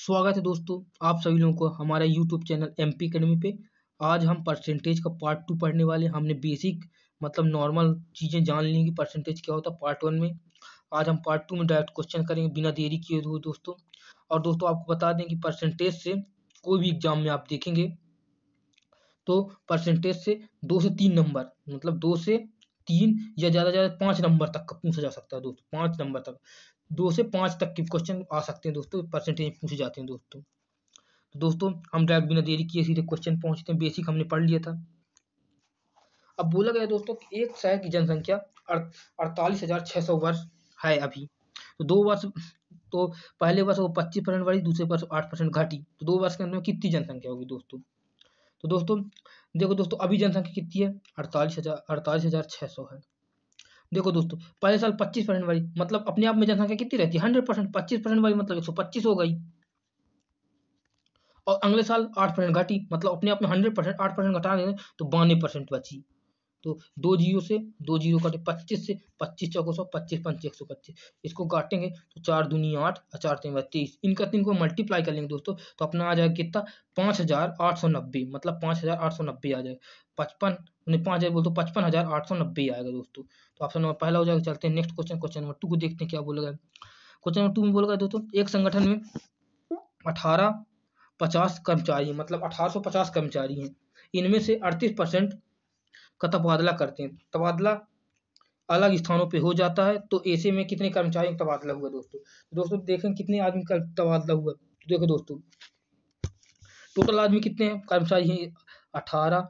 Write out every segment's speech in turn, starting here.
स्वागत है दोस्तों आप सभी लोगों को हमारे YouTube channel M P academy पे आज हम परसेंटेज का पार्ट टू पढ़ने वाले हमने बेसिक मतलब नॉर्मल चीज़ें जान ली कि परसेंटेज क्या होता है पार्ट वन में आज हम पार्ट टू में डायरेक्ट क्वेश्चन करेंगे बिना देरी किए हुए दोस्तों और दोस्तों आपको बता दें कि परसेंटेज से कोई भी एग्जाम में आप देखेंगे तो परसेंटेज से दो से तीन नंबर मतलब दो से तीन या ज़्यादा से ज़्यादा पाँच नंबर तक का पूछा जा सकता है दोस्तों पाँच नंबर तक दो से पाँच तक के क्वेश्चन आ सकते हैं दोस्तों परसेंटेज पूछे जाते हैं दोस्तों तो दोस्तों हम डायरेक्ट बिना देरी किए सीधे क्वेश्चन पहुंचते हैं बेसिक हमने पढ़ लिया था अब बोला गया दोस्तों कि एक शहर की जनसंख्या अड़तालीस हज़ार छः सौ वर्ष है अभी तो दो वर्ष तो पहले वर्ष वो पच्चीस परसेंट बढ़ी दूसरे वर्ष आठ परसेंट घटी तो दो वर्ष के अंदर में कितनी जनसंख्या होगी दोस्तों तो दोस्तों देखो दोस्तों अभी जनसंख्या कितनी है अड़तालीस हज़ार अड़तालीस हज़ार छः सौ है देखो दोस्तों पहले साल पच्चीस परसेंट वाली मतलब अपने आप में जनसंख्या कितनी रहती है हंड्रेड परसेंट पच्चीस परसेंट वाली मतलब एक सौ पच्चीस हो गई और अगले साल आठ परसेंट घटी मतलब अपने आप में हंड्रेड परसेंट आठ परसेंट घटा दें तो बानवे परसेंट बची तो दो जीरो से दो जीरो काटे पच्चीस से पच्चीस चौको सौ पच्चीस पंच एक सौ पच्चीस इसको काटेंगे तो चार दूनी आठ और चार तीन तीस इनका तीन को मल्टीप्लाई कर लेंगे दोस्तों तो अपना आ जाएगा कितना पाँच हज़ार आठ सौ नब्बे मतलब पाँच हज़ार आठ सौ नब्बे आ जाएगा पचपन पाँच हज़ार बोल दो पचपन हज़ार आठ सौ नब्बे आएगा दोस्तों तो ऑप्शन नंबर पहला हो जाएगा चलते हैं next question question number two को देखते हैं क्या बोलेगा क्वेश्चन नंबर टू में बोलेगा दोस्तों एक संगठन में अठारह पचास कर्मचारी मतलब अठारह सौ पचास कर्मचारी हैं इनमें से अड़तीस परसेंट का तबादला करते हैं तबादला अलग स्थानों पे हो जाता है तो ऐसे में कितने कर्मचारी का तबादला हुआ दोस्तों तो दोस्तों देखें कितने आदमी का तबादला हुआ तो देखो दोस्तों टोटल आदमी कितने कर्मचारी हैं अठारह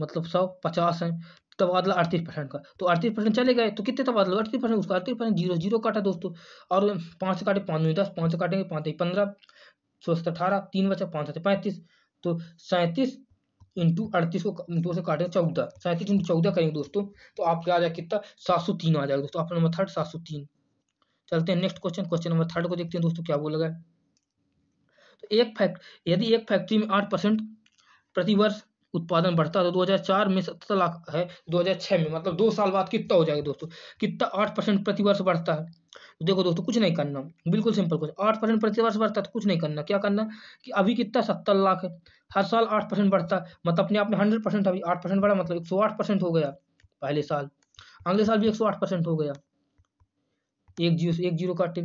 मतलब सौ पचास है तबादला अड़तीस परसेंट का तो अड़तीस परसेंट चले गए तो कितने तबादला अड़तीस परसेंट उसका अड़तीस परसेंट जीरो जीरो काटा दोस्तों और पाँच से काटे पाँच दस पाँच से काटेंगे पाँच एक पंद्रह सौ सत्तर अठारह तीन बचा पाँच सत्तर अच्छा, पैंतीस तो सैंतीस इंटू अड़तीस को दो से काटेंगे चौदह सैंतीस इंटू चौदह करेंगे दोस्तों तो आपके आ जाएगा कितना सात सौ तीन आ जाएगा दोस्तों आपका नंबर थर्ड सात सौ तीन चलते हैं next question question number third को देखते हैं दोस्तों क्या बोला गया तो एक फैक्ट यदि एक फैक्ट्री में आठ परसेंट प्रतिवर्ष उत्पादन बढ़ता था तो 2004 में सत्तर लाख है 2006 में मतलब दो साल बाद कितना हो जाएगा दोस्तों कितना आठ परसेंट प्रतिवर्ष बढ़ता है तो देखो दोस्तों कुछ नहीं करना बिल्कुल सिंपल कुछ आठ परसेंट प्रतिवर्ष बढ़ता है तो कुछ नहीं करना क्या करना कि अभी कितना सत्तर लाख है हर साल आठ परसेंट बढ़ता है मतलब अपने आप में हंड्रेड परसेंट अभी आठ परसेंट बढ़ा मतलब एक सौ आठ परसेंट हो गया पहले साल अगले साल भी एक सौ आठ परसेंट हो गया एक जीरो एक जीरो काटें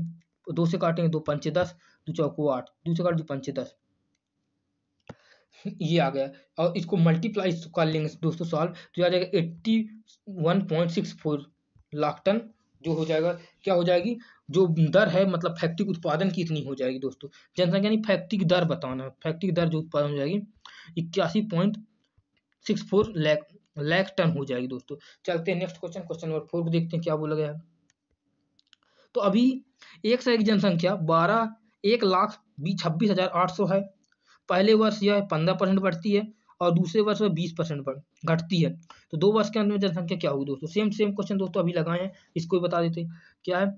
दो से काटेंगे दो पंचे दस दो चौको आठ दो से काट दो पंचे दस ये आ गया और इसको मल्टीप्लाई कर लेंगे दोस्तों सॉल्व तो आ जाएगा eighty one point six four lakh ton जो हो जाएगा क्या हो जाएगी जो दर है मतलब फैक्ट्री उत्पादन की इतनी हो जाएगी दोस्तों जनसंख्या यानी फैक्ट्री की दर बताना है फैक्ट्री की दर जो उत्पादन हो जाएगी इक्यासी point six four lakh lakh ton हो जाएगी दोस्तों चलते हैं next question question number four को देखते हैं क्या बोला गया है तो अभी एक से एक जनसंख्या बारह एक लाख बीस छब्बीस हजार आठ सौ है पहले वर्ष यह पंद्रह परसेंट बढ़ती है और दूसरे वर्ष में बीस परसेंट बढ़ घटती है तो दो वर्ष के अंत में जनसंख्या क्या होगी दोस्तों सेम सेम क्वेश्चन दोस्तों अभी लगाए हैं इसको भी बता देते हैं क्या है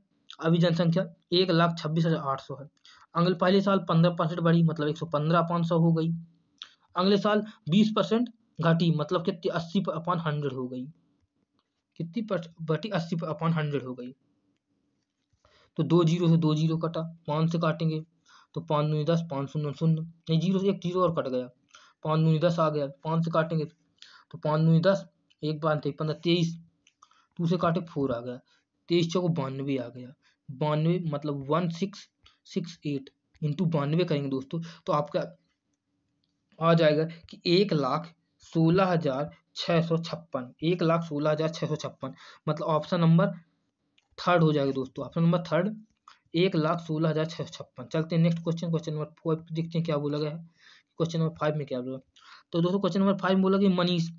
अभी जनसंख्या एक लाख छब्बीस हज़ार आठ सौ है अगले पहले साल पंद्रह परसेंट बढ़ी मतलब एक सौ पंद्रह पाँच सौ हो गई अगले साल बीस परसेंट घटी मतलब कितनी अस्सी अपॉन हंड्रेड हो गई कितनी बटी अस्सी अपॉन हंड्रेड हो गई तो दो जीरो से दो जीरो कटा पाँच से काटेंगे तो पाँच दूनी दस पाँच शून्य शून्य नहीं जीरो से एक जीरो और कट गया पाँच दूनी दस आ गया पाँच से काटेंगे तो, तो पाँच दूनी दस एक बार एक पंद्रह तेईस टू से काटे फोर आ गया तेईस चौको बानवे आ गया बानवे मतलब one six six eight into बानवे करेंगे दोस्तों तो आपका आ जाएगा कि एक लाख सोलह हजार छः सौ छप्पन एक लाख सोलह हजार छः सौ छप्पन मतलब ऑप्शन नंबर थर्ड हो जाएगा दोस्तों ऑप्शन नंबर थर्ड एक लाख सोलह हज़ार छः छप्पन चलते हैं next question question number four देखते हैं क्या बोला गया है क्वेश्चन नंबर फाइव में क्या बोला तो दोस्तों क्वेश्चन नंबर फाइव बोला कि मनीष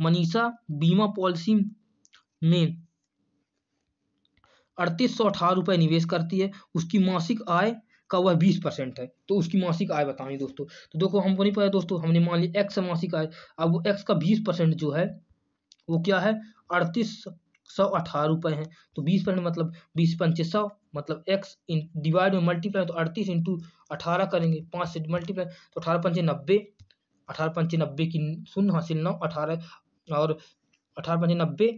मनीषा बीमा पॉलिसी में अड़तीस सौ अठारह रुपये निवेश करती है उसकी मासिक आय का वह बीस परसेंट है तो उसकी मासिक आय बताएं दोस्तों तो देखो हमको नहीं पता दोस्तों हमने मान लिया एक्स मासिक आय अब वो एक्स का बीस परसेंट जो है वो क्या है अड़तीस सौ अठारह रुपये हैं तो बीस परसेंट मतलब बीस पंचे सौ मतलब एक्स इन डिवाइड में मल्टीप्लाई तो अड़तीस इंटू अठारह करेंगे पाँच से मल्टीप्लाई तो अठारह पंचे नब्बे अठारह पंचे नब्बे की शून्य हासिल नौ अठारह और अठारह पंचे नब्बे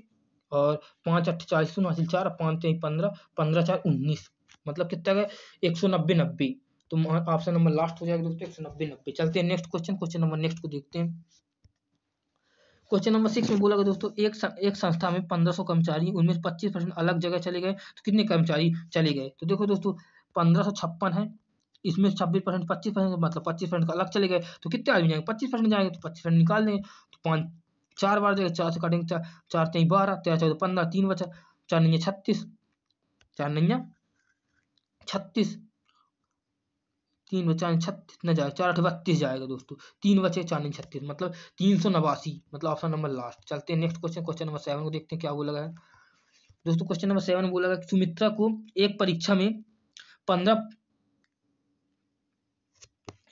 और पाँच अट्ठे चालीस शून्य हासिल चार पाँच पंद्रह पंद्रह चार उन्नीस मतलब कितना गया एक सौ नब्बे नब्बे तो ऑप्शन नंबर लास्ट हो जाएगा दोस्तों एक सौ नब्बे नब्बे चलते हैं next question question number next को देखते हैं क्वेश्चन नंबर सिक्स में बोला गया दोस्तों एक एक संस्था में पंद्रह सौ कर्मचारी उनमें पच्चीस परसेंट अलग जगह चले गए तो कितने कर्मचारी चले गए तो देखो दोस्तों पंद्रह सौ छप्पन है इसमें छब्बीस परसेंट पच्चीस परसेंट तो मतलब पच्चीस परसेंट अलग चले गए तो कितने आदमी जाएंगे पच्चीस परसेंट जाएंगे तो पच्चीस परसेंट निकाल देंगे तो पाँच चार बार जाएगा चार से काटेंगे चार चार तेईस बारह तेरह चौदह पंद्रह तीन बचा चार नैया छत्तीस चार नैया छत्तीस तीन बचा छत्तीस न जाएगा चार अठे बत्तीस जाएगा दोस्तों तीन बचे चार छत्तीस मतलब तीन सौ नवासी मतलब ऑप्शन नंबर लास्ट चलते हैं next question question number seven को देखते हैं क्या बोला गया दोस्तों क्वेश्चन नंबर सेवन बोला गया सुमित्रा को एक परीक्षा में पंद्रह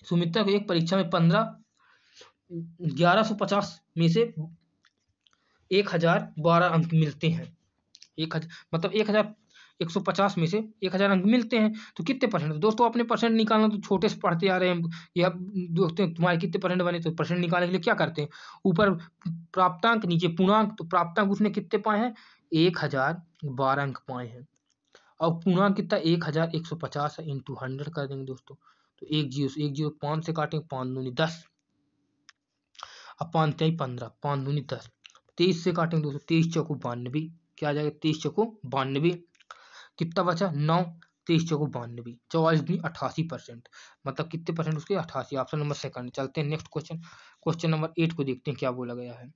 सुमित्रा को एक परीक्षा में पंद्रह ग्यारह में से एक अंक मिलते हैं एक हजार मतलब एक हजार एक सौ पचास में से एक हज़ार अंक मिलते हैं तो कितने परसेंट तो दोस्तों अपने परसेंट निकालना तो छोटे से पढ़ते आ रहे हैं या दोस्तों तुम्हारे कितने परसेंट बने तो परसेंट निकालने के लिए क्या करते हैं ऊपर प्राप्तांक नीचे पूर्णांक तो प्राप्तांक उसने कितने पाए हैं एक हज़ार बारह अंक पाए हैं और पूर्णांक कितना एक हज़ार एक सौ पचास इंटू हंड्रेड कर देंगे दोस्तों तो एक जीरो एक जीरो पाँच से काटेंगे पाँच दूनी दस अब पाँच त्याई पंद्रह पाँच दूनी दस तेईस से काटेंगे दोस्तों तेईस चौको बानवे क्या आ जाएगा तेईस चौको बानवे कितना बचा नौ तेईस चौको बानवे चौवालीस दिन अठासी परसेंट मतलब कितने परसेंट उसके अठासी ऑप्शन नंबर सेकंड चलते हैं next question question number eight को देखते हैं क्या बोला गया है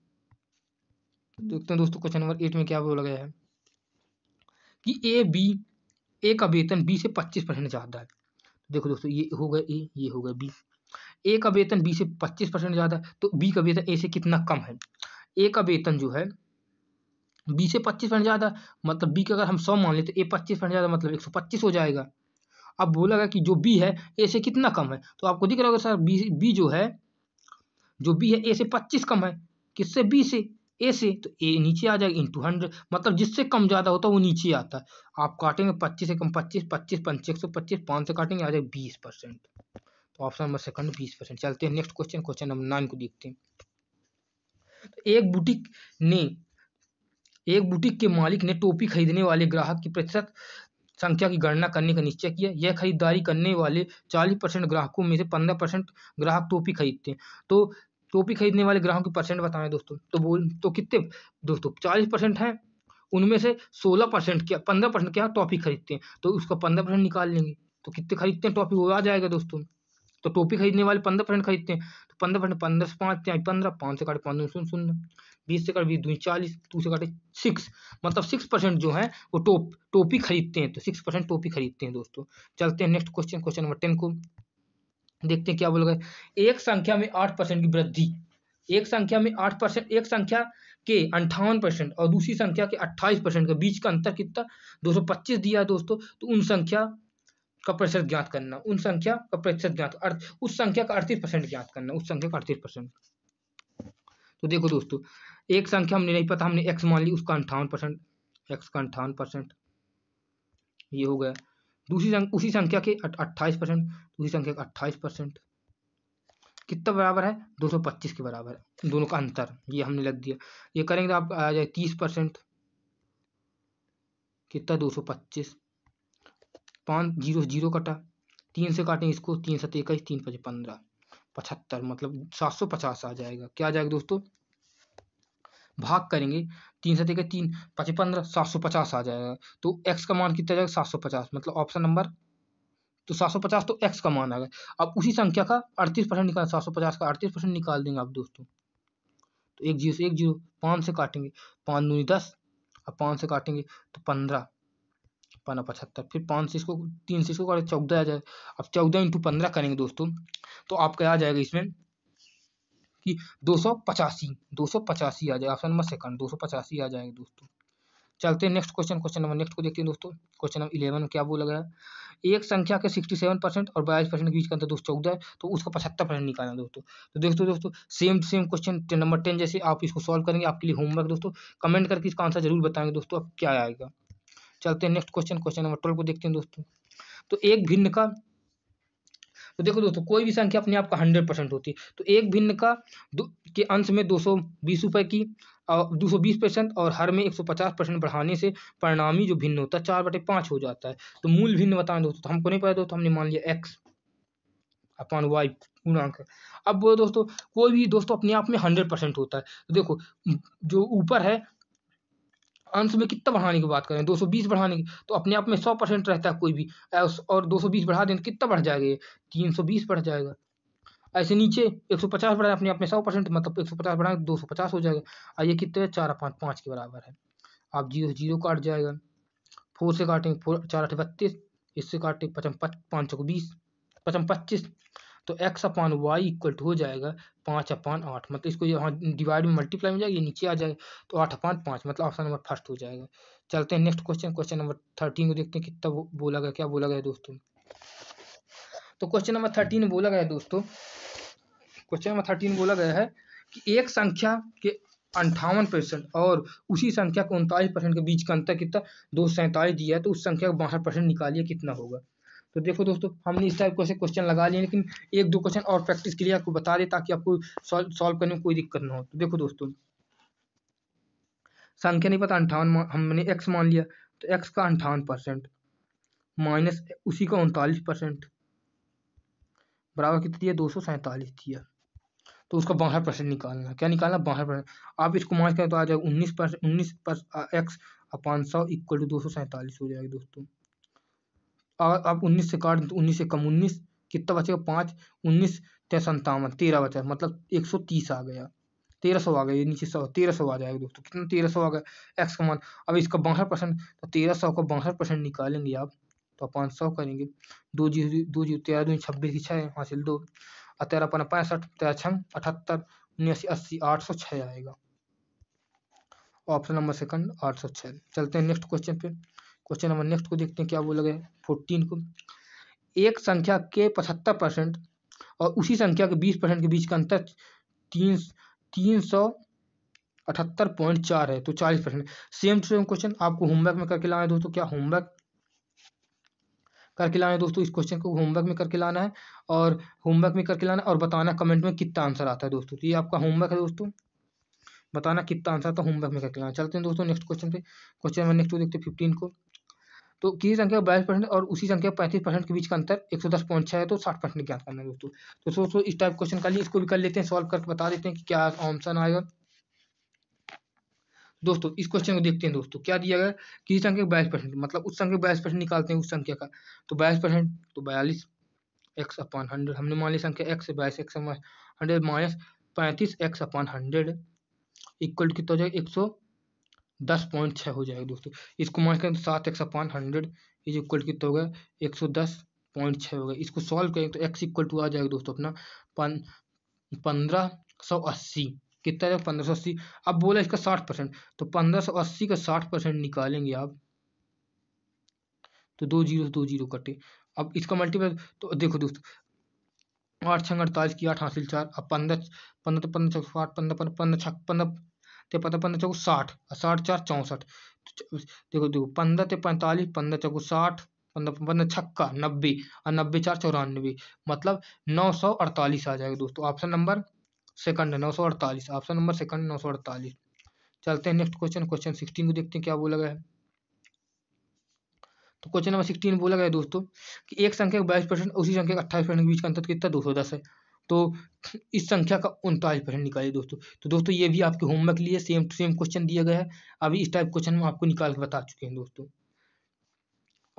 देखते हैं दोस्तों क्वेश्चन नंबर एट में क्या बोला गया है कि ए बी ए का वेतन बी से पच्चीस परसेंट ज़्यादा है देखो दोस्तों ये हो गया ए ये हो गया बी ए का वेतन बी से पच्चीस परसेंट ज़्यादा है तो बी का वेतन ए से कितना कम है ए का वेतन जो है बी से पच्चीस परसेंट ज़्यादा मतलब बी का अगर हम सौ मान लें तो ए पच्चीस परसेंट ज़्यादा मतलब एक सौ पच्चीस हो जाएगा अब बोला गया कि जो बी है ए से कितना कम है तो आपको दिख रहा होगा सर बी बी जो है जो बी है ए से पच्चीस कम है किससे बी से ए से तो ए नीचे आ जाएगा इंटू हंड्रेड मतलब जिससे कम ज़्यादा होता है वो नीचे आता है आप काटेंगे पच्चीस से कम पच्चीस पच्चीस पंच एक सौ पच्चीस पाँच से काटेंगे आ जाएगा बीस परसेंट तो ऑप्शन नंबर सेकंड बीस परसेंट चलते हैं next question question number nine को देखते हैं तो एक बुटीक ने एक बुटीक के मालिक ने टोपी खरीदने वाले ग्राहक की प्रतिशत संख्या की गणना करने का निश्चय किया यह खरीदारी करने वाले चालीस परसेंट ग्राहकों में से पंद्रह परसेंट ग्राहक टोपी खरीदते हैं तो टोपी खरीदने वाले ग्राहकों की परसेंट बताएं दोस्तों तो बोल तो कितने दोस्तों चालीस परसेंट हैं उनमें से सोलह परसेंट क्या पंद्रह परसेंट क्या टॉपी खरीदते हैं तो उसका पंद्रह परसेंट निकाल लेंगे तो कितने खरीदते हैं टॉपी वो आ जाएगा दोस्तों तो टोपी खरीदने वाले पंद्रह परसेंट खरीदते हैं तो पंद्रह परसेंट पंद्रह से पाँच पंद्रह पाँच से काट पाँच सुन शून्य बीस से कर बीस दूनी चालीस टू से काटे सिक्स मतलब सिक्स परसेंट जो है वो टोप टोपी खरीदते हैं तो सिक्स परसेंट टोपी खरीदते हैं दोस्तों चलते हैं next question question number ten को देखते हैं क्या बोल गए एक संख्या में आठ परसेंट की वृद्धि एक संख्या में आठ परसेंट एक संख्या के अंठावन परसेंट और दूसरी संख्या के अट्ठाईस परसेंट के बीच का अंतर कितना दो सौ पच्चीस दिया है दोस्तों तो उन संख्या का प्रतिशत ज्ञात करना उन संख्या का प्रतिशत ज्ञात उस संख्या का अड़तीस परसेंट ज्ञात करना उस संख्या का अड़तीस परसेंट तो देखो दोस्तों एक संख्या हमने नहीं पता हमने एक्स मान ली उसका अंठावन परसेंट एक्स का अंठावन परसेंट ये हो गया दूसरी संख्या उसी संख्या के अट्ठाईस परसेंट दूसरी संख्या का अट्ठाईस परसेंट कितना बराबर है दो सौ पच्चीस के बराबर है दोनों का अंतर ये हमने लग दिया ये करेंगे तो आप आ जाए तीस परसेंट कितना दो सौ पच्चीस पाँच जीरो जीरो कटा तीन से काटें इसको तीन सत इक्कीस तीन पचे पंद्रह पचहत्तर मतलब सात सौ पचास आ जाएगा क्या आ जाएगा दोस्तों भाग करेंगे तीन सौ देखिए तीन पचे पंद्रह सात सौ पचास आ जाएगा तो एक्स का मान कितना जाएगा सात सौ पचास मतलब ऑप्शन नंबर तो सात सौ पचास तो एक्स का मान आ गया अब उसी संख्या का अड़तीस परसेंट निकाल सात सौ पचास का अड़तीस परसेंट निकाल देंगे आप दोस्तों तो एक जीरो से एक जीरो पाँच से काटेंगे पाँच दूनी दस अब पाँच से काटेंगे तो पंद्रह पन्ना पचहत्तर फिर पाँच से इसको तीन से इसको काटे चौदह आ जाए अब चौदह इंटू पंद्रह करेंगे दोस्तों तो आपका आ जाएगा इसमें कि दो सौ पचासी दो सौ पचासी आ जाए ऑप्शन नंबर सेकंड दो सौ पचासी आ जाएगा दोस्तों चलते हैं next question question number next को देखते हैं दोस्तों क्वेश्चन नंबर इलेवन में क्या बोला गया एक संख्या के सिक्सटी सेवन परसेंट और बयालीस परसेंट के बीच का अंतर दोस्तों चौदह है तो उसका पचहत्तर परसेंट निकालना दोस्तों तो दोस्तों दोस्तों same same question number ten जैसे आप इसको सॉल्व करेंगे आपके लिए होमवर्क दोस्तों कमेंट करके इसका आंसर जरूर बताएंगे दोस्तों अब क्या आएगा चलते हैं next question question number twelve को देखते हैं दोस्तों तो एक भिन्न का तो देखो दोस्तों कोई भी संख्या अपने आप का हंड्रेड परसेंट होती है तो एक भिन्न का के अंश में दो सौ बीस की और दो सौ बीस परसेंट और हर में एक सौ पचास परसेंट बढ़ाने से परिणामी जो भिन्न होता है चार बटे पाँच हो जाता है तो मूल भिन्न बताएं दोस्तों तो हमको नहीं पता दोस्तों हमने मान लिया एक्स अपन वाई पूर्णांक अब बोलो दोस्तों कोई भी दोस्तों अपने आप में हंड्रेड परसेंट होता है तो देखो जो ऊपर है अंश में कितना बढ़ाने की बात करें दो सौ बीस बढ़ाने की तो अपने आप में सौ परसेंट रहता है कोई भी और दो सौ बीस बढ़ा दें तो कितना बढ़ जाएगा ये तीन सौ बीस बढ़ जाएगा ऐसे नीचे एक सौ पचास बढ़ाए अपने आप में सौ परसेंट मतलब एक सौ पचास बढ़ाएंगे दो सौ पचास हो जाएगा और ये कितने चार पाँच पाँच के बराबर है आप जीरो जीरो काट जाएगा फोर से काटेंगे फोर चार आठ बत्तीस इससे काटेंगे पचम पाँच सौ बीस पचम पच्चीस तो x upon y equal to हो जाएगा पाँच अपान आठ मतलब इसको यहाँ डिवाइड में मल्टीप्लाई में जाएगी नीचे आ जाएगा तो आठ अपान पाँच मतलब ऑप्शन नंबर फर्स्ट हो जाएगा चलते हैं next question question number thirteen को देखते हैं कितना बोला गया क्या बोला गया दोस्तों तो क्वेश्चन नंबर थर्टीन बोला गया दोस्तों क्वेश्चन नंबर थर्टीन बोला गया है कि एक संख्या के अंठावन परसेंट और उसी संख्या के उनतालीस परसेंट के बीच का अंतर कितना दो सैंतालीस दिया है तो उस संख्या का बासठ परसेंट निकालिए कितना होगा तो देखो दोस्तों हमने इस टाइप से क्वेश्चन लगा लिए लेकिन एक दो क्वेश्चन और प्रैक्टिस के लिए आपको बता दें ताकि आपको सॉल्व करने में कोई दिक्कत ना हो तो देखो दोस्तों संख्या नहीं पता अंठावन हमने एक्स मान लिया तो एक्स का अंठावन परसेंट माइनस उसी का उनतालीस परसेंट बराबर कितनी दिया दो सौ सैंतालीस दिया तो उसका बारह परसेंट निकालना क्या निकालना बारह परसेंट आप इसको मार्च करें तो आ जाएगा उन्नीस परसेंट उन्नीस पर एक्स अपान सौ इक्वल टू दो सौ सैंतालीस हो जाएगा दोस्तों अगर अब उन्नीस से काट उन्नीस से कम उन्नीस कितना बचेगा पाँच उन्नीस ते संतावन तेरह बचा मतलब एक सौ तीस आ गया तेरह सौ आ गया ये नीचे सौ तेरह सौ आ जाएगा दोस्तों कितना तेरह सौ आ गया एक्स का मान अब इसका बासठ परसेंट तो तेरह सौ का बासठ परसेंट निकालेंगे आप तो पाँच सौ करेंगे दो जीरो दो जीरो तेरह दो छब्बीस की छः हासिल दो और तेरह पन्ना पैंसठ तेरह छम अठहत्तर उन्यासी अस्सी आठ सौ छः आएगा ऑप्शन नंबर सेकंड आठ सौ छः चलते हैं नेक्स्ट क्वेश्चन पे क्वेश्चन नंबर नेक्स्ट को देखते हैं क्या बोला गया फोर्टीन को एक संख्या के पचहत्तर परसेंट और उसी संख्या के बीस परसेंट के बीच का अंतर तीन तीन सौ अठहत्तर पॉइंट चार है तो चालीस percent same to same question आपको होमवर्क में करके लाना है दोस्तों क्या होमवर्क करके लाना है दोस्तों इस क्वेश्चन को होमवर्क में करके लाना है और होमवर्क में करके लाना है और बताना कमेंट में कितना आंसर आता है दोस्तों तो ये आपका होमवर्क है दोस्तों बताना कितना आंसर आता है होमवर्क में करके लाना चलते हैं दोस्तों नेक्स्ट क्वेश्चन पे क्वेश्चन नंबर नेक्स्ट को देखते हैं फिफ्टीन को तो की संख्या बयालीस परसेंट और उसी संख्या पैंतीस परसेंट के बीच का अंतर एक सौ दस पॉइंट छः है तो साठ परसेंट ज्ञात करना है दोस्तों तो दोस्तों इस टाइप क्वेश्चन का लिए इसको भी कर लेते हैं सॉल्व करके बता देते हैं कि क्या ऑप्शन आएगा दोस्तों इस क्वेश्चन को देखते हैं दोस्तों क्या दिया गया की संख्या बयालीस परसेंट मतलब उस संख्या बयालीस परसेंट निकालते हैं उस संख्या का तो बयालीस परसेंट तो बयालीस एक्स अपॉन हंड्रेड हमने मान ली संख्या एक्स बयालीस एक्स हंड्रेड माइनस पैंतीस एक्स अपॉन हंड्रेड इक्वल कितना हो जाएगा एक सौ दस पॉइंट छः हो जाएगा दोस्तों इसको माइनस करें तो सात एक सौ पाँच हंड्रेड इज इक्वल की तो हो एक सौ दस पॉइंट छः होगा इसको सॉल्व करेंगे तो एक्स इक्वल टू आ जाएगा दोस्तों अपना पन पंद्रह सौ अस्सी कितना है पंद्रह सौ अस्सी अब बोला इसका साठ परसेंट तो पंद्रह सौ अस्सी का साठ परसेंट निकालेंगे आप तो दो जीरो दो जीरो कटे अब इसका मल्टीपल तो देखो दोस्तों आठ छः अड़तालीस की आठ हासिल चार अब पंद्रह पंद्रह तो पंद्रह छः आठ पंद्रह पंद्रह पंद्रह छः पंद्रह ते पता पंद्रह चौक साठ साठ चार चौंसठ देखो देखो पंद्रह ते पैंतालीस पंद्रह चौक साठ पंद्रह पंद्रह छक्का नब्बे और नब्बे चार चौरानबे मतलब नौ सौ अड़तालीस आ जाएगा दोस्तों ऑप्शन नंबर सेकंड नौ सौ अड़तालीस ऑप्शन नंबर सेकंड नौ सौ अड़तालीस चलते हैं नेक्स्ट क्वेश्चन क्वेश्चन सिक्सटीन को देखते हैं क्या बोला गया है तो क्वेश्चन नंबर सिक्सटीन बोला गया दोस्तों कि एक संख्या का बाईस परसेंट उसी संख्या का अट्ठाईस परसेंट के बीच का अंतर कितना दो सौ दस है तो इस संख्या का उनतालीस परसेंट निकालिए दोस्तों तो दोस्तों ये भी आपके होमवर्क लिए सेम टू सेम क्वेश्चन दिया गया है अभी इस टाइप क्वेश्चन में आपको निकाल के बता चुके हैं दोस्तों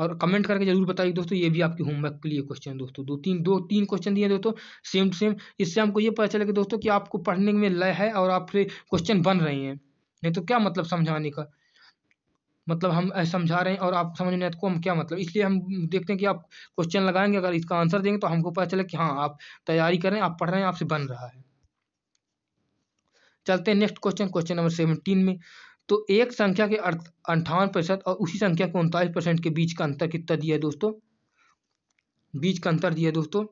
और कमेंट करके जरूर बताइए दोस्तों ये भी आपके होमवर्क के लिए क्वेश्चन है दोस्तों दो तीन दो तीन क्वेश्चन दिए दोस्तों सेम टू सेम इससे हमको ये पता चलेगा दोस्तों कि आपको पढ़ने में लय है और आप क्वेश्चन बन रहे हैं नहीं तो क्या मतलब समझाने का मतलब हम समझा रहे हैं और आपको समझ नहीं आता तो हम क्या मतलब इसलिए हम देखते हैं कि आप क्वेश्चन लगाएंगे अगर इसका आंसर देंगे तो हमको पता चले कि हाँ आप तैयारी करें आप पढ़ रहे हैं आपसे बन रहा है चलते हैं next question question number seventeen में तो एक संख्या के अर्थ अंठावन प्रतिशत और उसी संख्या के उनतालीस परसेंट के बीच का अंतर कितना दिया है दोस्तों बीच का अंतर दिया है दोस्तों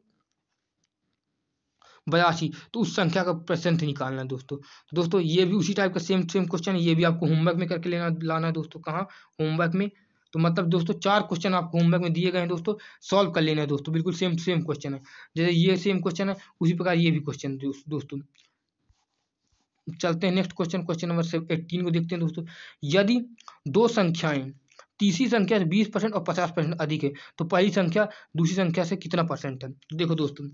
बयासी तो उस संख्या का परसेंट निकालना है दोस्तों तो दोस्तों ये भी उसी टाइप का सेम सेम क्वेश्चन है ये भी आपको होमवर्क में करके लेना लाना है दोस्तों कहाँ होमवर्क में तो मतलब दोस्तों चार क्वेश्चन आपको होमवर्क में दिए गए हैं दोस्तों सॉल्व कर लेना है दोस्तों बिल्कुल सेम सेम क्वेश्चन है जैसे ये सेम क्वेश्चन है उसी प्रकार ये भी क्वेश्चन दोस्तों चलते हैं next question question number eighteen को देखते हैं दोस्तों यदि दो संख्याएं तीसरी संख्या से बीस परसेंट और पचास परसेंट अधिक है तो पहली संख्या दूसरी संख्या से कितना परसेंट है देखो दोस्तों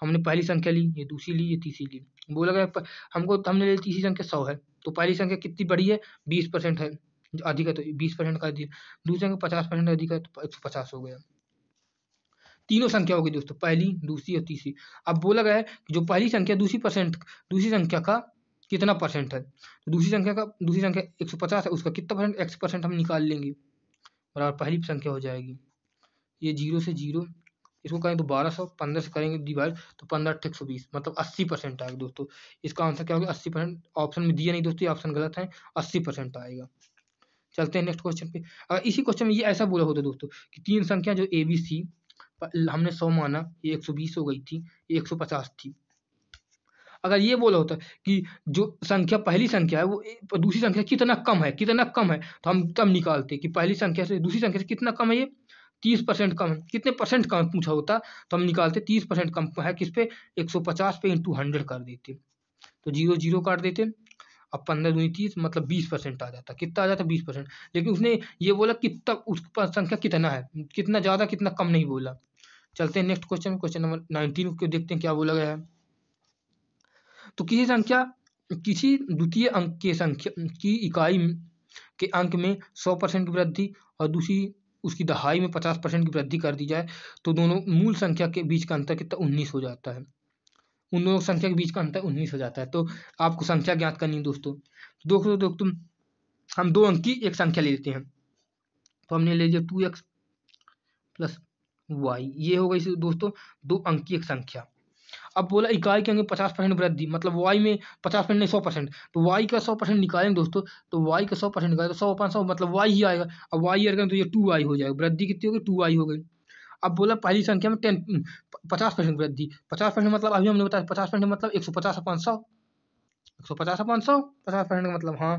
हमने पहली संख्या ली ये दूसरी ली ये तीसरी ली बोला गया हमको हमने ले तीसरी संख्या सौ है तो पहली संख्या कितनी बड़ी है बीस परसेंट है अधिक है तो बीस परसेंट का अधिक दूसरी संख्या पचास परसेंट अधिक है तो एक सौ पचास हो गया तीनों संख्या होगी दोस्तों पहली दूसरी और तीसरी अब बोला गया है कि जो पहली संख्या दूसरी परसेंट दूसरी संख्या का कितना परसेंट है तो दूसरी संख्या का दूसरी संख्या एक सौ पचास है उसका कितना परसेंट एक्स परसेंट हम निकाल लेंगे बराबर पहली संख्या हो जाएगी ये जीरो से जीरो इसको करें तो बारह सौ पंद्रह से करेंगे डिवाइड तो पंद्रह ठीक सौ बीस मतलब अस्सी परसेंट आएगा दोस्तों इसका आंसर क्या होगा अस्सी परसेंट ऑप्शन में दिया नहीं दोस्तों ये ऑप्शन गलत है अस्सी परसेंट आएगा चलते हैं नेक्स्ट क्वेश्चन पे अगर इसी क्वेश्चन में ये ऐसा बोला होता दोस्तों कि तीन संख्या जो ए बी सी हमने सौ माना ये एक हो गई थी ये एक थी अगर ये बोला होता कि जो संख्या पहली संख्या है वो दूसरी संख्या कितना कम है कितना कम है तो हम तब निकालते कि पहली संख्या से दूसरी संख्या से कितना कम है ये तीस परसेंट कम कितने परसेंट कम पूछा होता तो हम निकालते तीस परसेंट कम है किस पे एक सौ पचास पे इंटू हंड्रेड कर देते तो जीरो जीरो काट देते अब पंद्रह दूनी तीस मतलब बीस परसेंट आ जाता कितना आ जाता बीस परसेंट लेकिन उसने ये बोला कितना उस संख्या कितना है कितना ज़्यादा कितना कम नहीं बोला चलते हैं next question question number nineteen को देखते हैं क्या बोला गया है तो किसी संख्या किसी द्वितीय अंक के संख्या की इकाई के अंक में सौ परसेंट की वृद्धि और दूसरी उसकी दहाई में पचास परसेंट की वृद्धि कर दी जाए तो दोनों मूल संख्या के बीच का अंतर कितना उन्नीस हो जाता है उन दोनों संख्या के बीच का अंतर उन्नीस हो जाता है तो आपको संख्या ज्ञात करनी है दोस्तों दोस्तों दोस्तों हम दो अंक की एक संख्या ले लेते हैं तो हमने ले लिया टू एक्स प्लस वाई ये हो गई दोस्तों दो अंक की एक संख्या अब बोला इकाई के अंग में पचास परसेंट वृद्धि मतलब वाई में पचास परसेंट नहीं सौ परसेंट तो वाई का सौ परसेंट निकालेंगे दोस्तों तो वाई का सौ परसेंट निकाले तो सौ पाँच सौ मतलब वाई ही आएगा अब वाई अगर तो ये टू आई हो जाएगा वृद्धि कितनी होगी टू आई हो गई अब बोला पहली संख्या में टेन हम्म, पचास परसेंट वृद्धि पचास परसेंट मतलब अभी हमने बताया पचास परसेंट मतलब एक सौ पचास पाँच सौ एक सौ पचास पाँच सौ पचास परसेंट का मतलब हाँ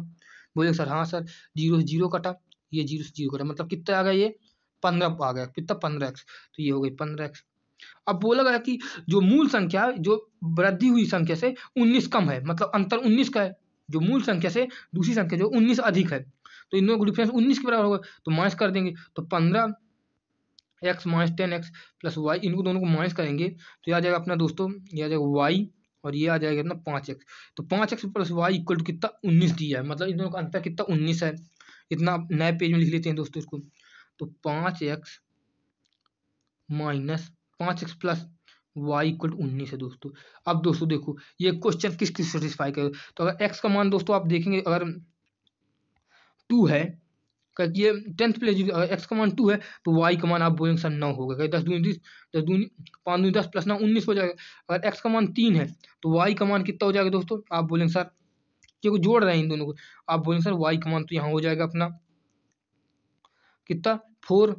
बोले सर हाँ सर जीरो से जीरो कटा ये जीरो से जीरो कटा मतलब कितना आ गया ये पंद्रह आ गया कितना पंद्रह एक्स तो ये हो गई पंद्रह एक्स अब बोला गया कि जो मूल संख्या जो वृद्धि हुई संख्या से उन्नीस कम है मतलब अंतर उन्नीस का है जो मूल संख्या से दूसरी संख्या जो उन्नीस अधिक है तो इन दोनों डिफरेंस उन्नीस के बराबर होगा तो माइनस कर देंगे तो पंद्रह x minus ten x plus y इनको दोनों को माइनस करेंगे तो यह आ जाएगा अपना दोस्तों ये आ जाएगा वाई और ये आ जाएगा अपना पाँच एक्स तो पाँच x plus y equal to कितना उन्नीस दिया है मतलब इन दोनों का अंतर कितना उन्नीस है इतना नए पेज में लिख लेते हैं दोस्तों इसको तो पाँच एक्स माइनस पाँच x plus y equal to उन्नीस है दोस्तों अब दोस्तों देखो ये क्वेश्चन किस किस सेटिस्फाई करे तो अगर एक्स का मान दोस्तों आप देखेंगे अगर टू है क्योंकि तो ये टेंथ प्लेस एक्स का मान टू है तो वाई का मान आप बोलेंगे सर नौ होगा दस दूनी दस दूनी पाँच दूनी दस प्लस नौ उन्नीस हो जाएगा अगर एक्स का मान तीन है तो वाई का मान कितना हो जाएगा दोस्तों आप बोलेंगे सर क्योंकि जोड़ रहे हैं इन दोनों को आप बोलेंगे सर वाई का मान तो यहाँ हो जाएगा अपना कितना फोर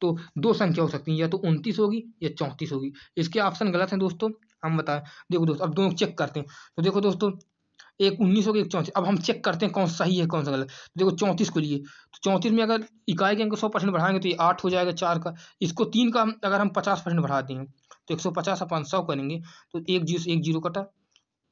तो दो संख्या हो सकती है या तो उनतीस होगी या चौंतीस होगी इसके ऑप्शन गलत हैं दोस्तों हम बताएं देखो दोस्तों अब दोनों चेक करते हैं तो देखो दोस्तों एक उन्नीस हो एक चौंतीस अब हम चेक करते हैं कौन सा सही है कौन सा गलत देखो चौंतीस को लिए तो चौंतीस में अगर इकाई के अंक सौ परसेंट बढ़ाएंगे तो ये आठ हो जाएगा चार का इसको तीन का अगर हम पचास परसेंट बढ़ा हैं तो एक सौ पचास और पाँच सौ करेंगे तो एक जीरो से एक जीरो कटा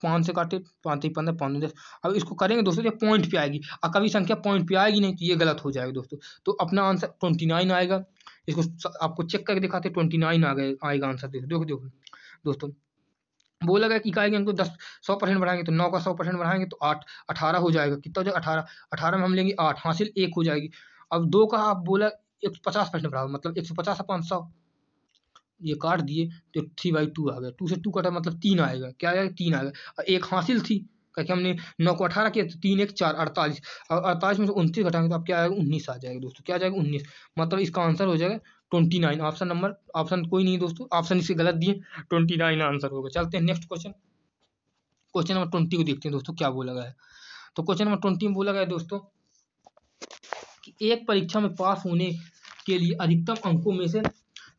पाँच से काटे पाँच से पंद्रह पाँच दस अब इसको करेंगे दोस्तों पॉइंट तो पर आएगी और कभी संख्या पॉइंट पर आएगी नहीं तो ये गलत हो जाएगा दोस्तों तो अपना आंसर ट्वेंटी नाइन आएगा इसको आपको चेक करके दिखाते ट्वेंटी नाइन आ गए आएगा आंसर देखो देखो देखो दोस्तों बोला गया कि इकाई के अंक को दस सौ परसेंट बढ़ाएंगे तो नौ का सौ परसेंट बढ़ाएंगे तो आठ अठारह हो जाएगा कितना हो जाएगा अठारह अठारह में हम लेंगे आठ हासिल एक हो जाएगी अब दो का आप बोला एक सौ पचास परसेंट बढ़ाओ मतलब एक सौ पचास पाँच सौ ये काट दिए तो थ्री बाई टू आ गया टू से टू कटा मतलब तीन आएगा क्या आएगा तीन आएगा एक हासिल थी क्या हमने नौ को अठारह किया तो तीन एक चार अड़तालीस और अड़तालीस में से उनतीस घटाएंगे तो आप क्या आएगा उन्नीस आ जाएगा दोस्तों क्या जाएगा उन्नीस मतलब इसका आंसर हो जाएगा twenty nine option number option कोई नहीं दोस्तों ऑप्शन इसे गलत दिए ट्वेंटी नाइन आंसर होगा चलते हैं next question question number twenty को देखते हैं दोस्तों क्या बोला गया है तो क्वेश्चन नंबर ट्वेंटी में बोला गया दोस्तों कि एक परीक्षा में पास होने के लिए अधिकतम अंकों में से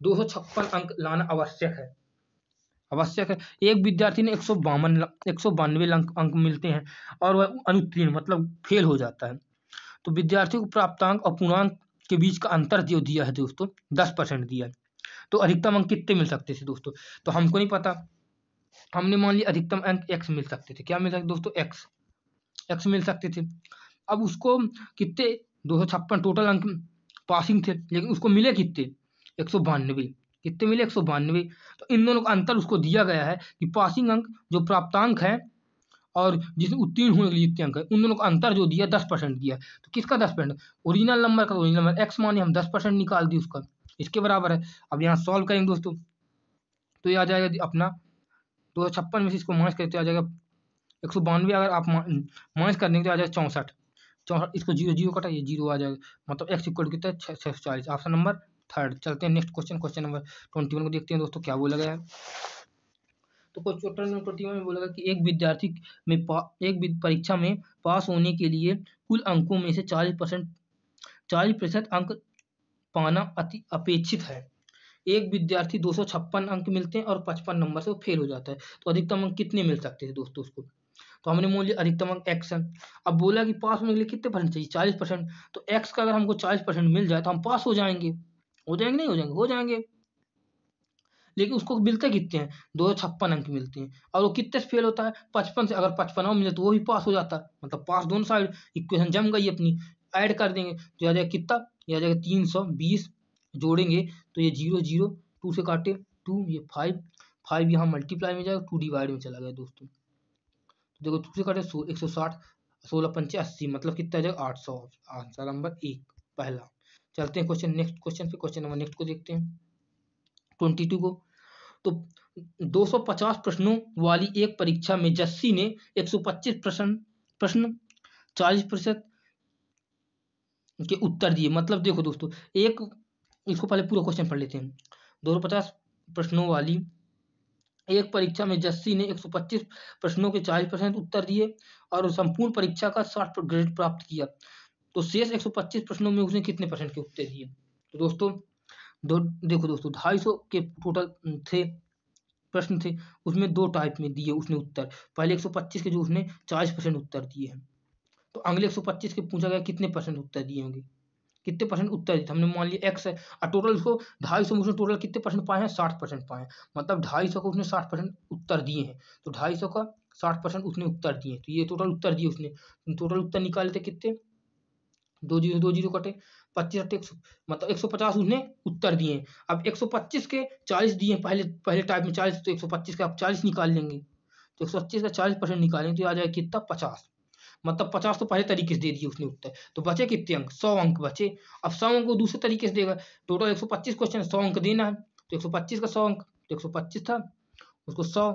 दो अंक लाना आवश्यक है आवश्यक है एक विद्यार्थी ने एक सौ बावन एक सौ बानवे अंक मिलते हैं और वह अनुत्तीर्ण मतलब फेल हो जाता है तो विद्यार्थी को प्राप्तांक और पूर्णांक के बीच का अंतर जो दिया है दोस्तों दस परसेंट दिया है तो अधिकतम अंक कितने मिल सकते थे दोस्तों तो हमको नहीं पता हमने मान लिया अधिकतम अंक एक्स मिल सकते थे क्या मिल सकते दोस्तों एक्स एक्स मिल सकते थे अब उसको कितने दो सौ छप्पन टोटल अंक पासिंग थे लेकिन उसको मिले कितने एक सौ बानवे कितने मिले एक सौ बानवे तो इन दोनों का अंतर उसको दिया गया है कि पासिंग अंक जो प्राप्तांक है और जिसमें उत्तीर्ण होने के लिए जितने अंक है उन दोनों का अंतर जो दिया दस परसेंट दिया तो किसका दस परसेंट ओरिजिनल नंबर का तो ओरिजिनल नंबर एक्स माने हम दस परसेंट निकाल दिए उसका इसके बराबर है अब यहाँ सॉल्व करेंगे दोस्तों तो ये आ जाएगा अपना दो हज़ार छप्पन में से इसको माइनस करते तो आ जाएगा एक सौ बानवे अगर आप माइनस कर देंगे तो आ जाएगा चौंसठ चौंसठ इसको जीरो जीरो कटा ये जीरो आ जाएगा मतलब एक्स इक्वल कितना है छः सौ चालीस ऑप्शन नंबर थर्ड चलते हैं next question question number twenty one को देखते हैं दोस्तों क्या बोला गया है तो क्वेश्चन नंबर ट्वेंटी वन में बोला गया कि एक विद्यार्थी में एक परीक्षा में पास होने के लिए कुल अंकों में से चालीस परसेंट चालीस प्रतिशत अंक पाना अति अपेक्षित है एक विद्यार्थी दो अंक मिलते हैं और पचपन नंबर से वो फेल हो जाता है तो अधिकतम अंक कितने मिल सकते हैं दोस्तों उसको तो हमने मोल लिया अधिकतम अंक एक्स है अब बोला कि पास होने के लिए कितने परसेंट चाहिए चालीस परसेंट तो एक्स का अगर हमको चालीस परसेंट मिल जाए तो हम पास हो जाएंगे हो जाएंगे तो नहीं हो जाएंगे हो जाएंगे लेकिन उसको मिलते कितने हैं दो सौ छप्पन अंक मिलते हैं और वो कितने से फेल होता है पचपन से अगर पचपन मिले तो वो भी पास हो जाता है मतलब पास दोनों साइड इक्वेशन जम गई अपनी ऐड कर देंगे तो आ जाएगा कितना ये जाएगा तीन सौ बीस जोड़ेंगे तो ये जीरो जीरो टू से काटे टू ये फाइव फाइव यहाँ मल्टीप्लाई में जाएगा टू डिवाइड में चला गया दोस्तों तो देखो टू से काटे सो एक सौ साठ सोलह पंचे अस्सी मतलब कितना आ जाएगा आठ सौ आंसर नंबर एक पहला चलते हैं क्वेश्चन नेक्स्ट क्वेश्चन पे क्वेश्चन नंबर नेक्स्ट को देखते हैं ट्वेंटी टू को तो 250 प्रश्नों वाली एक परीक्षा में जस्सी ने 125 प्रश्न प्रश्न 40 प्रतिशत के उत्तर दिए मतलब देखो दोस्तों एक इसको पहले पूरा क्वेश्चन पढ़ लेते हैं दो प्रश्नों वाली एक परीक्षा में जस्सी ने 125 प्रश्नों के 40 परसेंट उत्तर दिए और संपूर्ण परीक्षा का 60 ग्रेड प्राप्त किया तो शेष एक प्रश्नों में उसने कितने परसेंट के उत्तर दिए तो दोस्तों दो देखो दोस्तों ढाई सौ के टोटल थे प्रश्न थे उसमें दो टाइप में दिए उसने उत्तर पहले 125 के जो उसने 40 परसेंट उत्तर दिए हैं तो अगले 125 के पूछा गया कितने परसेंट उत्तर दिए होंगे कितने परसेंट उत्तर दिए हमने मान लिया एक्स है और टोटल उसको ढाई सौ में उसने टोटल कितने परसेंट पाए हैं साठ परसेंट पाए हैं मतलब ढाई सौ का उसने साठ परसेंट उत्तर दिए हैं तो ढाई सौ का साठ परसेंट उसने उत्तर दिए तो ये टोटल उत्तर दिए उसने टोटल तो उत्तर निकाले थे कितने दो जीरो दो जीरो कटे पच्चीस अट्ठे मतलब एक सौ पचास उसने उत्तर दिए अब एक सौ पच्चीस के चालीस दिए पहले पहले टाइप में चालीस तो एक सौ पच्चीस का आप चालीस निकाल लेंगे तो एक सौ पच्चीस का चालीस परसेंट निकालेंगे तो आ जाएगा कितना पचास मतलब पचास तो पहले तरीके से दे दिए उसने उत्तर तो बचे कितने अंक सौ अंक बचे अब सौ अंक को दूसरे तरीके से देगा टोटल एक सौ पच्चीस क्वेश्चन सौ अंक देना है तो एक सौ पच्चीस का सौ अंक तो एक सौ पच्चीस था उसको सौ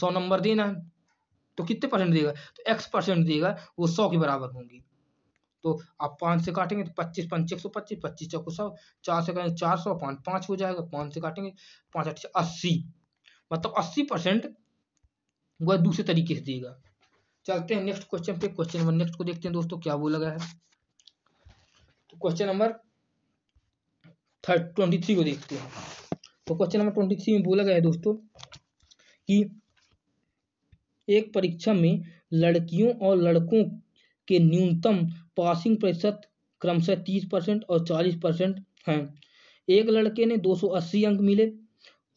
सौ नंबर देना है तो कितने परसेंट देगा तो एक्स परसेंट देगा वो सौ के बराबर होंगी तो आप पाँच से काटेंगे तो पच्चीस पंच एक सौ पच्चीस पच्चीस चौको सौ चार से काटेंगे चार सौ पाँच पाँच हो जाएगा पाँच से काटेंगे पाँच अट्ठे अस्सी मतलब अस्सी परसेंट वह दूसरे तरीके से देगा चलते हैं नेक्स्ट क्वेश्चन पे क्वेश्चन नंबर नेक्स्ट को देखते हैं दोस्तों क्या बोला गया है तो question number third twenty three को देखते हैं तो क्वेश्चन नंबर ट्वेंटी थ्री में बोला गया है दोस्तों कि एक परीक्षा में लड़कियों और लड़कों के न्यूनतम पासिंग प्रतिशत क्रमशः तीस परसेंट और चालीस परसेंट हैं एक लड़के ने दो सौ अस्सी अंक मिले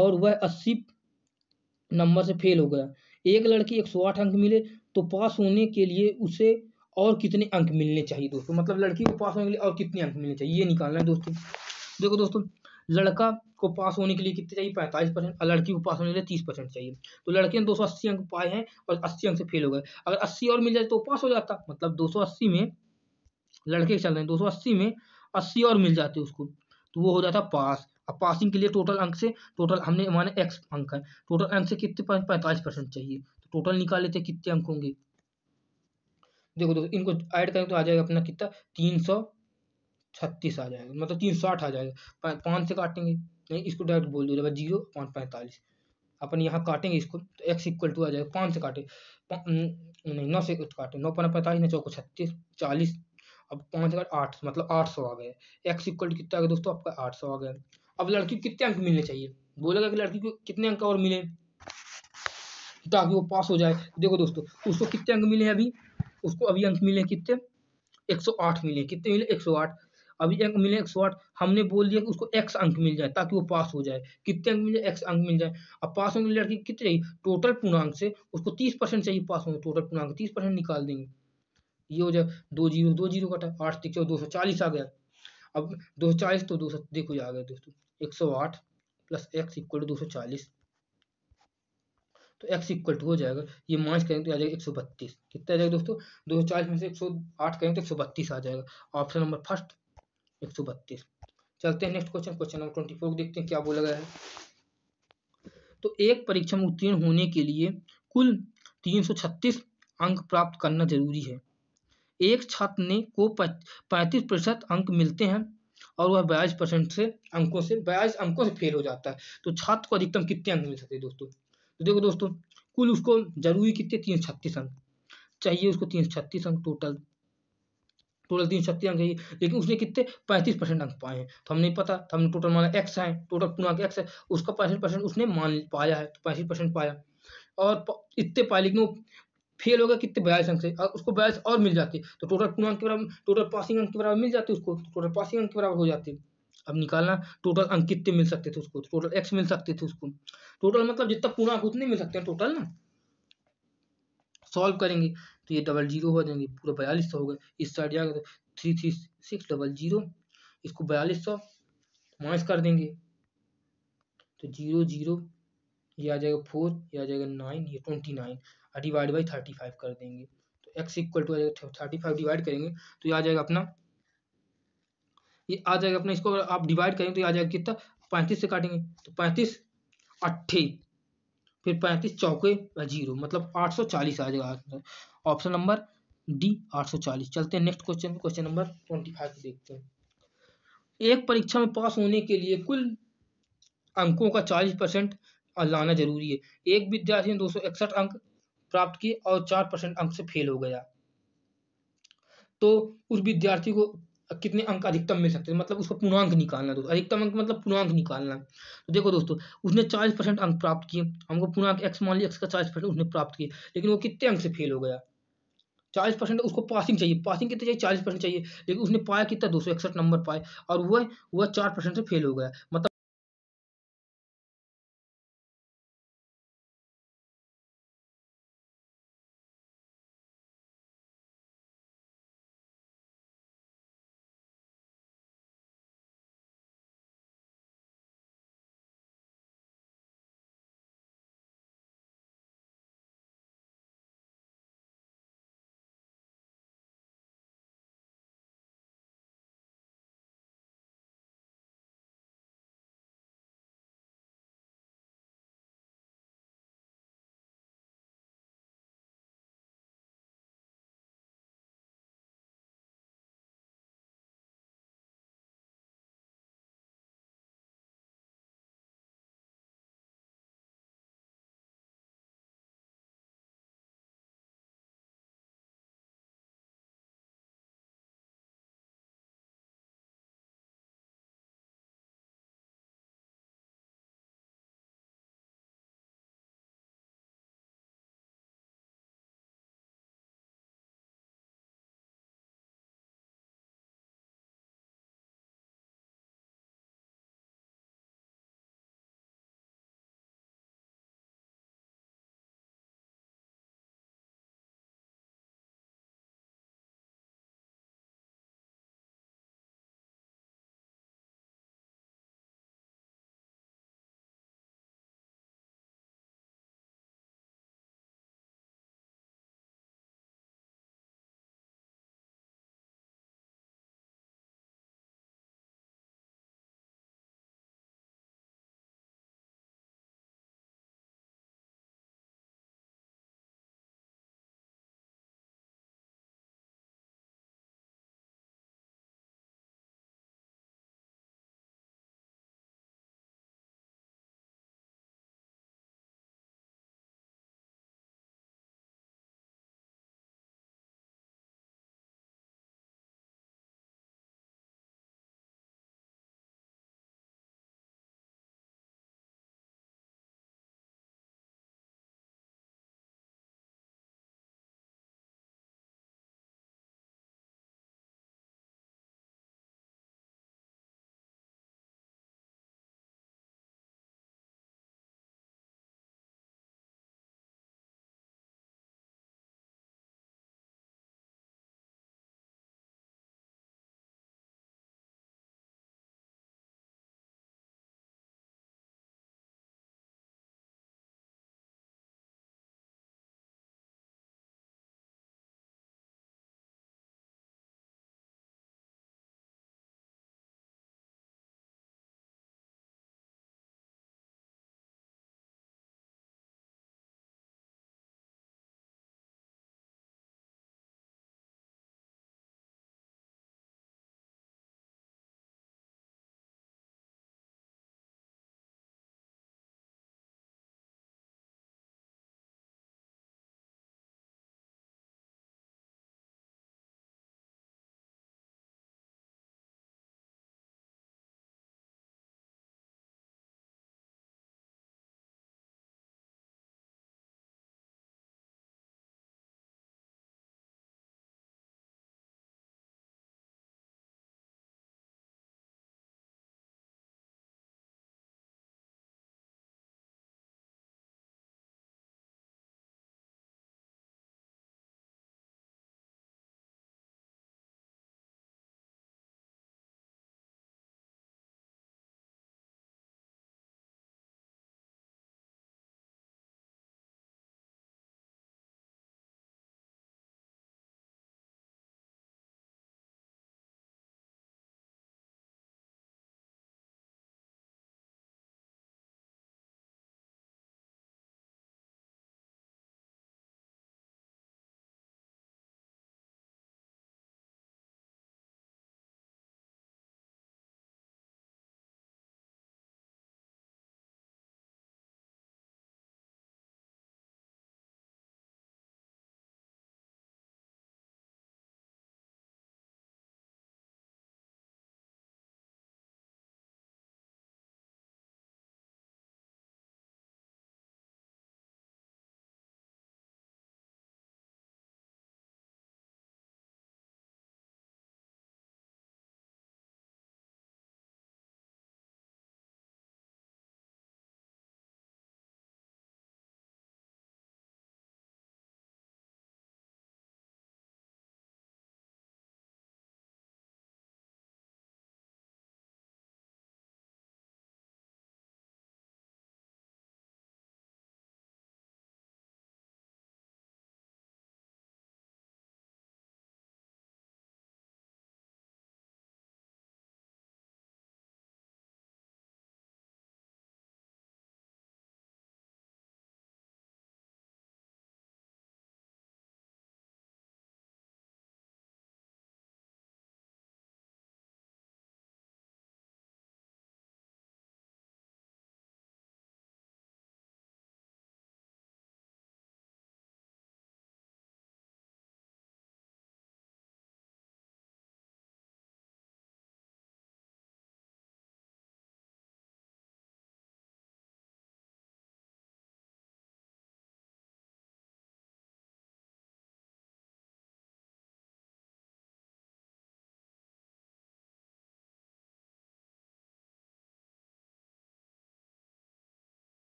और वह अस्सी नंबर से फेल हो गया एक लड़की एक सौ आठ अंक मिले तो पास होने के लिए उसे और कितने अंक मिलने चाहिए दोस्तों मतलब लड़की को पास होने के लिए और कितने अंक मिलने चाहिए ये निकालना है दोस्तों देखो दोस्तों लड़का को पास होने के लिए कितने चाहिए पैंतालीस परसेंट और लड़की को पास होने के लिए तीस परसेंट चाहिए तो लड़के ने दो सौ अस्सी अंक पाए हैं और अस्सी अंक से फेल हो गए अगर अस्सी और मिल जाए तो पास हो जाता मतलब दो सौ अस्सी में लड़के चल रहे हैं दो सौ अस्सी में अस्सी और मिल जाते उसको तो वो हो जाता पास अब पासिंग के लिए टोटल अंक से टोटल हमने माने एक्स अंक है टोटल अंक से कितने पैंतालीस परसेंट चाहिए तो टोटल निकाल लेते कितने अंक होंगे देखो दोस्तों इनको ऐड करें तो आ जाएगा अपना कितना तीन सौ छत्तीस आ जाएगा मतलब तीन सौ साठ आ जाएगा पाँच से काटेंगे नहीं इसको डायरेक्ट बोल दो जब जीरो पाँच पैंतालीस अपन यहाँ काटेंगे इसको तो एक्स इक्वल टू आ जाएगा पाँच से काटे नहीं नौ से काटे नौ पन्ना पैंतालीस नौ चौको छत्तीस चालीस अब पाँच का आठ मतलब आठ सौ आ गए एक्स इक्वल टू कितना आ गया दोस्तों आपका आठ सौ आ गया अब लड़की को कितने अंक मिलने चाहिए बोलेगा कि लड़की को कितने अंक और मिले ताकि वो पास हो जाए देखो दोस्तों उसको कितने अंक मिले अभी उसको अभी अंक मिले कितने एक सौ आठ मिले कितने मिले एक सौ आठ अभी एक मिले एक सौ आठ हमने बोल दिया कि उसको एक्स अंक मिल जाए ताकि वो पास हो जाए कितने अंक मिल जाए एक्स अंक मिल जाए अब पास होने की लड़की कितनी चाहिए टोटल पूर्णांक से उसको तीस परसेंट चाहिए पास होंगे टोटल पूर्णांक तीस परसेंट निकाल देंगे ये हो जाए दो जीरो दो जीरो कटा आठ दो सौ चालीस आ गया अब दो सौ चालीस तो दो सौ देखो आ गया दोस्तों एक सौ आठ प्लस एक्स इक्वल टू दो सौ चालीस तो एक्स इक्वल टू हो जाएगा ये माइनस करेंगे तो आ जाएगा एक सौ बत्तीस कितना आ जाएगा दोस्तों दो सौ चालीस में से एक सौ आठ करेंगे तो एक सौ बत्तीस आ जाएगा ऑप्शन नंबर फर्स्ट एक सौ बत्तीस चलते हैं next question question number twenty four देखते हैं क्या बोला गया है तो एक परीक्षा में उत्तीर्ण होने के लिए कुल तीन सौ छत्तीस अंक प्राप्त करना जरूरी है एक छात्र ने को पैंतीस प्रतिशत अंक मिलते हैं और वह बयालीस परसेंट से अंकों से बयालीस अंकों से फेल हो जाता है तो छात्र को अधिकतम कितने अंक मिल सकते हैं दोस्तों तो देखो दोस्तों कुल उसको जरूरी कितने तीन सौ छत्तीस अंक चाहिए उसको तीन सौ छत्तीस अंक टोटल टोटल तीन सौ अंक है लेकिन उसने कितने पैंतीस परसेंट अंक पाए हैं तो हमने पता तो हमने टोटल माना एक्स है टोटल पूर्णांक एक्स है उसका पैंतीस परसेंट उसने मान पाया है तो पैंतीस परसेंट पाया और इतने पाए लेकिन वो फेल हो गया कितने बयालीस अंक से और उसको बयालीस और मिल जाते तो टोटल पूर्णांक के बराबर टोटल पासिंग अंक के बराबर मिल जाते उसको टोटल तो पासिंग अंक के बराबर हो जाते अब निकालना टोटल अंक कितने मिल सकते थे उसको टोटल तो एक्स मिल सकते थे उसको टोटल मतलब जितना पूर्णांक उतने मिल सकते हैं टोटल ना सॉल्व करेंगे तो ये डबल जीरो हो जाएंगे पूरा बयालीस सौ हो गए इस साइड जाएगा तो three three six double zero इसको बयालीस सौ माइनस कर देंगे तो जीरो जीरो ये आ जाएगा फोर ये आ जाएगा नाइन ये ट्वेंटी नाइन और डिवाइड बाई थर्टी फाइव कर देंगे तो एक्स इक्वल टू आ जाएगा थर्टी फाइव डिवाइड करेंगे तो ये आ जाएगा अपना ये आ जाएगा अपना इसको अगर आप डिवाइड करेंगे तो ये आ जाएगा कितना पैंतीस से काटेंगे तो पैंतीस अट्ठी फिर पैंतीस चौके जीरो मतलब आठ सौ चालीस आ जाएगा ऑप्शन नंबर डी आठ सौ चालीस चलते हैं next question question number twenty five देखते हैं एक परीक्षा में पास होने के लिए कुल अंकों का चालीस परसेंट लाना जरूरी है एक विद्यार्थी ने दो सौ इकसठ अंक प्राप्त किए और चार परसेंट अंक से फेल हो गया तो उस विद्यार्थी को कितने अंक अधिकतम मिल सकते हैं मतलब उसको पूर्णांक निकालना दोस्तों अधिकतम अंक मतलब पूर्णांक निकालना तो देखो दोस्तों उसने चालीस परसेंट अंक प्राप्त किए हमको पूर्णांक एक्स मान लिया एक्स का चालीस परसेंट उसने प्राप्त किए लेकिन वो कितने अंक से फेल हो गया चालीस परसेंट उसको पासिंग चाहिए पासिंग कितने चाहिए चालीस परसेंट चाहिए लेकिन उसने पाया कितना दो सौ इकसठ नंबर पाए और वह वह चार परसेंट से फेल हो गया मतलब